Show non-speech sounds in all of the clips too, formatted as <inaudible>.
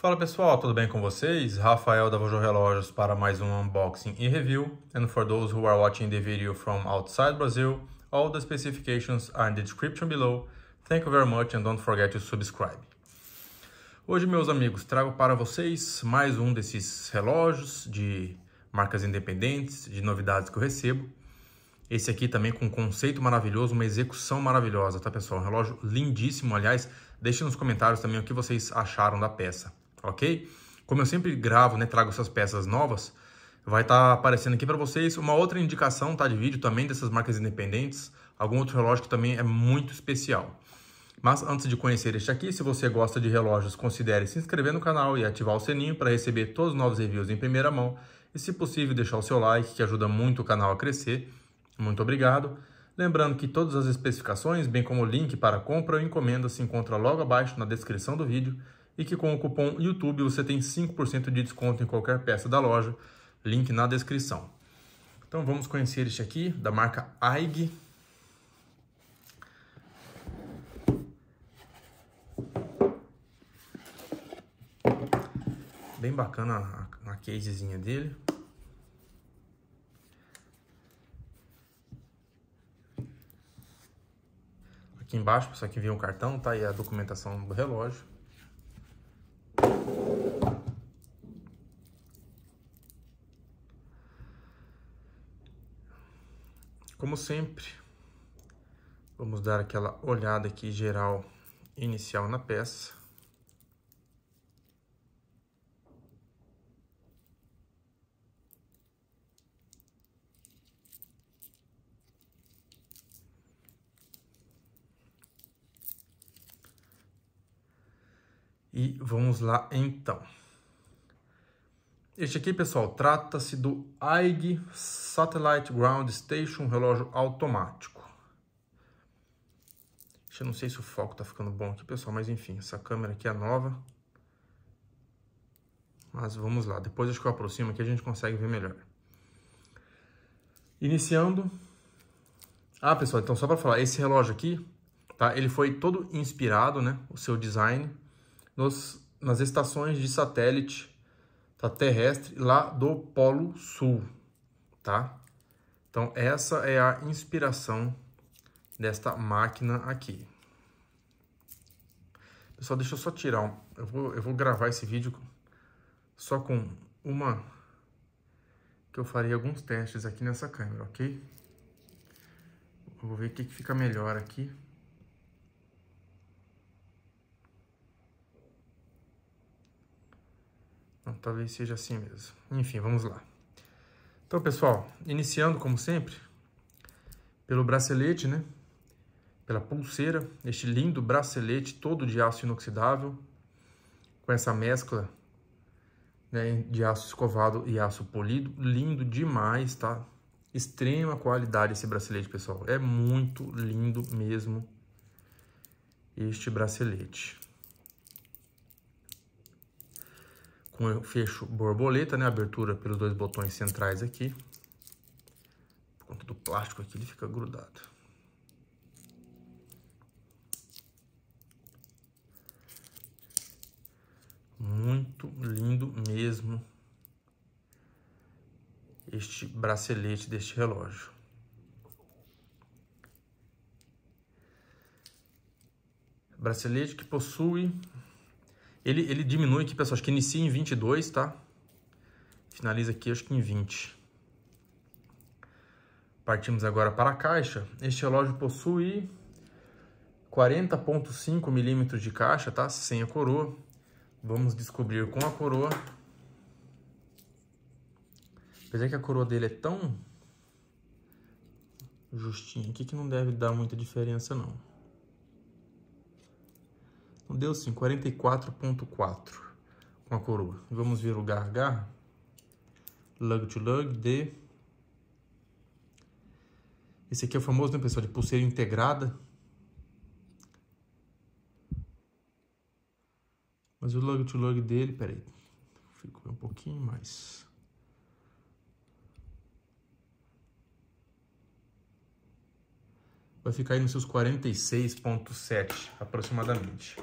Fala pessoal, tudo bem com vocês? Rafael da Vojo Relógios para mais um unboxing e review. And for those who are watching the video from outside Brazil, all the specifications are in the description below. Thank you very much and don't forget to subscribe. Hoje, meus amigos, trago para vocês mais um desses relógios de marcas independentes, de novidades que eu recebo. Esse aqui também com um conceito maravilhoso, uma execução maravilhosa, tá pessoal? Um relógio lindíssimo, aliás, deixe nos comentários também o que vocês acharam da peça ok? Como eu sempre gravo, né, trago essas peças novas, vai estar tá aparecendo aqui para vocês uma outra indicação tá, de vídeo também dessas marcas independentes, algum outro relógio que também é muito especial. Mas antes de conhecer este aqui, se você gosta de relógios, considere se inscrever no canal e ativar o sininho para receber todos os novos reviews em primeira mão. E se possível, deixar o seu like, que ajuda muito o canal a crescer. Muito obrigado. Lembrando que todas as especificações, bem como o link para compra ou encomenda, se encontra logo abaixo na descrição do vídeo e que com o cupom YouTube você tem 5% de desconto em qualquer peça da loja, link na descrição. Então vamos conhecer este aqui, da marca AIG. Bem bacana a, casezinha dele. Aqui embaixo, isso aqui vem o cartão, tá? E a documentação do relógio. Como sempre, vamos dar aquela olhada aqui geral inicial na peça. E vamos lá então. Este aqui, pessoal, trata-se do AIG Satellite Ground Station, relógio automático. Eu não sei se o foco tá ficando bom aqui, pessoal, mas enfim, essa câmera aqui é nova. Mas vamos lá, depois acho que eu aproximo aqui a gente consegue ver melhor. Iniciando. Ah, pessoal, então só para falar, esse relógio aqui, tá? Ele foi todo inspirado, né, o seu design, nos, nas estações de satélite tá? terrestre lá do Polo Sul, tá? Então, essa é a inspiração desta máquina aqui. Pessoal, deixa eu só tirar um... Eu vou, eu vou gravar esse vídeo só com uma... Que eu farei alguns testes aqui nessa câmera, ok? vou ver o que, que fica melhor aqui. Então, talvez seja assim mesmo. Enfim, vamos lá. Então, pessoal, iniciando como sempre, pelo bracelete, né? Pela pulseira, este lindo bracelete todo de aço inoxidável, com essa mescla né, de aço escovado e aço polido. Lindo demais, tá? Extrema qualidade esse bracelete, pessoal. É muito lindo mesmo este bracelete. com fecho borboleta, né? Abertura pelos dois botões centrais aqui. Por conta do plástico aqui, ele fica grudado. Muito lindo mesmo este bracelete deste relógio. Bracelete que possui ele, ele diminui aqui, pessoal, acho que inicia em 22, tá? Finaliza aqui, acho que em 20. Partimos agora para a caixa. Este relógio possui 40.5 milímetros de caixa, tá? Sem a coroa. Vamos descobrir com a coroa. Apesar que a coroa dele é tão justinha aqui que não deve dar muita diferença, não deu sim, 44.4 com a coroa. Vamos ver o gargar. Lug to lug de... Esse aqui é o famoso, né, pessoal, de pulseira integrada. Mas o lug to lug dele, peraí, ficou um pouquinho mais... vai ficar aí nos seus 46,7 aproximadamente.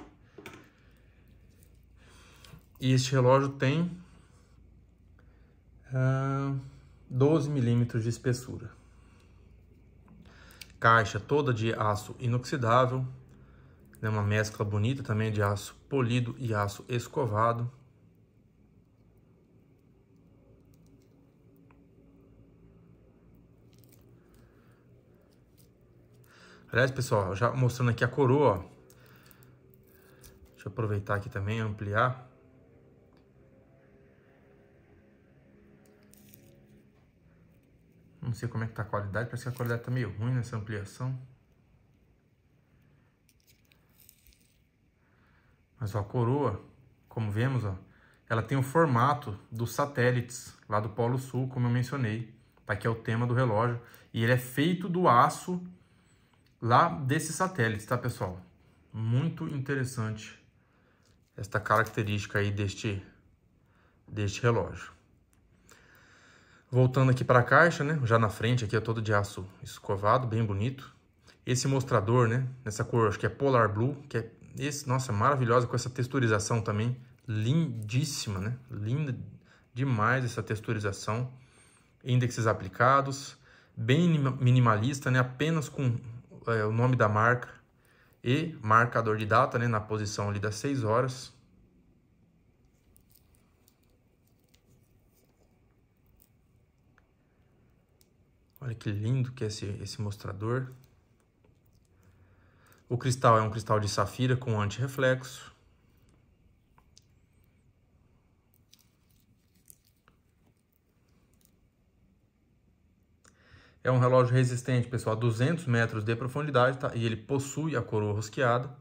E este relógio tem uh, ah, 12 milímetros de espessura. Caixa toda de aço inoxidável, né, uma mescla bonita também de aço polido e aço escovado. Aliás, pessoal, já mostrando aqui a coroa, ó. Deixa eu aproveitar aqui também, ampliar. Não sei como é que tá a qualidade, parece que a qualidade tá meio ruim nessa ampliação. Mas ó, a coroa, como vemos, ó, ela tem o formato dos satélites lá do Polo Sul, como eu mencionei. Tá aqui é o tema do relógio. E ele é feito do aço lá desses satélites, tá, pessoal? Muito interessante esta característica aí deste, deste relógio. Voltando aqui para a caixa, né? Já na frente aqui é todo de aço escovado, bem bonito. Esse mostrador, né? Nessa cor, acho que é Polar Blue, que é esse, nossa, maravilhosa com essa texturização também, lindíssima, né? Linda demais essa texturização. Índices aplicados, bem minimalista, né? Apenas com é, o nome da marca e marcador de data, né? Na posição ali das 6 horas. Olha que lindo que é esse, esse mostrador. O cristal é um cristal de safira com antirreflexo. É um relógio resistente, pessoal, a 200 metros de profundidade tá? e ele possui a coroa rosqueada.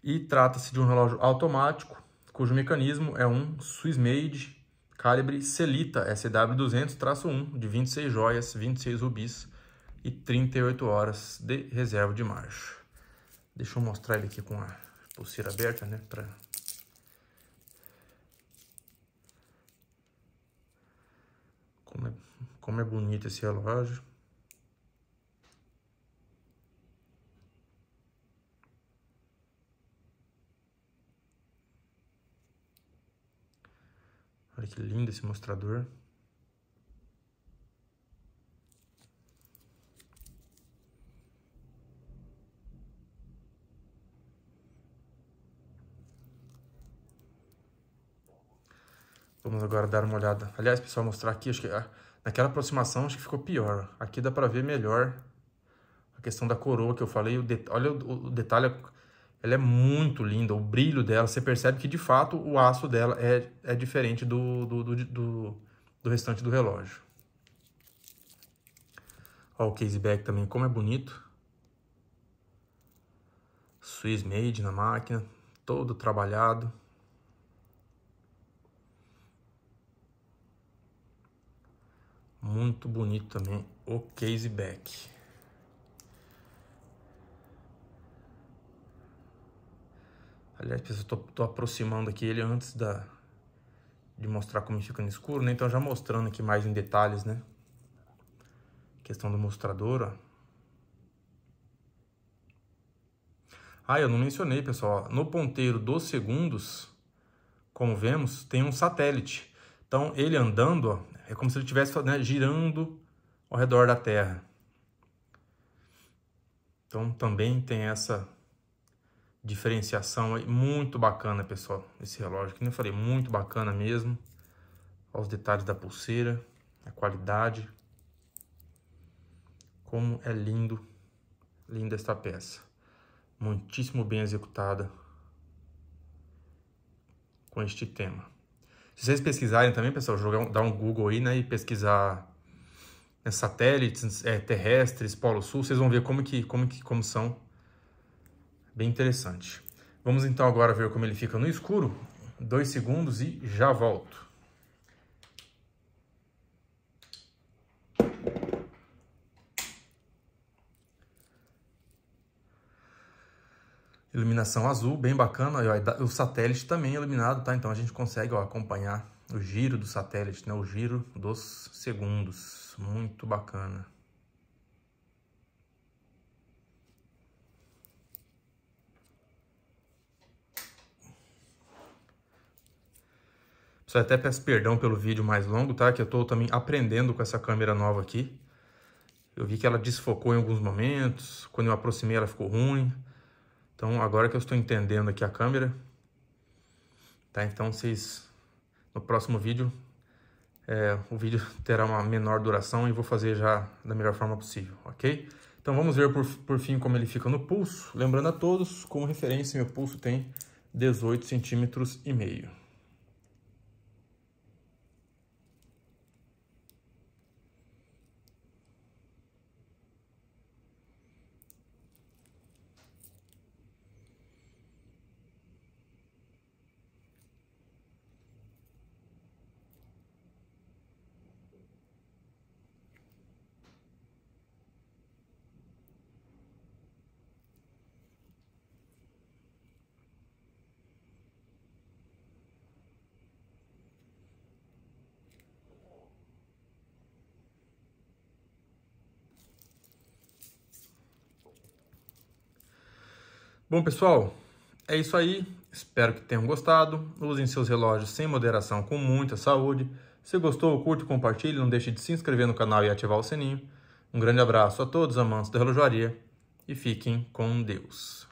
E trata-se de um relógio automático, cujo mecanismo é um Swiss Made Calibre Selita SW200-1, de 26 joias, 26 rubis e 38 horas de reserva de marcha. Deixa eu mostrar ele aqui com a pulseira aberta, né? Pra... Como, é, como é bonito esse relógio. Olha que lindo esse mostrador. Vamos agora dar uma olhada. Aliás, pessoal, mostrar aqui, acho que ah, naquela aproximação acho que ficou pior. Aqui dá para ver melhor a questão da coroa que eu falei. O Olha o, o detalhe, ela é muito linda, o brilho dela, você percebe que de fato o aço dela é, é diferente do, do, do, do, do restante do relógio. Olha o caseback também, como é bonito. Swiss made na máquina, todo trabalhado. Muito bonito também o caseback. Aliás, pessoal, estou aproximando aqui ele antes da, de mostrar como fica no escuro, né? Então já mostrando aqui mais em detalhes, né? Questão do mostrador, ó. Ah, eu não mencionei, pessoal. No ponteiro dos segundos, como vemos, tem um satélite. Então, ele andando, ó, é como se ele estivesse né, girando ao redor da Terra. Então, também tem essa diferenciação aí, muito bacana, pessoal, esse relógio, que nem eu falei, muito bacana mesmo. Olha os detalhes da pulseira, a qualidade. Como é lindo, linda esta peça. Muitíssimo bem executada com este tema. Se vocês pesquisarem também, pessoal, jogar, dar um Google aí, né, e pesquisar satélites é, terrestres, polo sul, vocês vão ver como que, como que como são bem interessante. Vamos então agora ver como ele fica no escuro. Dois segundos e já volto. Iluminação azul, bem bacana. O satélite também é iluminado, tá? Então a gente consegue ó, acompanhar o giro do satélite, né? O giro dos segundos. Muito bacana. Só até peço perdão pelo vídeo mais longo, tá? Que eu tô também aprendendo com essa câmera nova aqui. Eu vi que ela desfocou em alguns momentos. Quando eu aproximei ela ficou ruim. Então agora que eu estou entendendo aqui a câmera. Tá? Então vocês... No próximo vídeo... É, o vídeo <laughs> terá uma menor duração e vou fazer já da melhor forma possível, ok? Então vamos ver por, por fim como ele fica no pulso. Lembrando a todos, como referência, meu pulso tem 18 centímetros e meio. Bom, pessoal, é isso aí. Espero que tenham gostado. Usem seus relógios sem moderação, com muita saúde. Se gostou, curte, compartilhe. Não deixe de se inscrever no canal e ativar o sininho. Um grande abraço a todos amantes da relojaria e fiquem com Deus.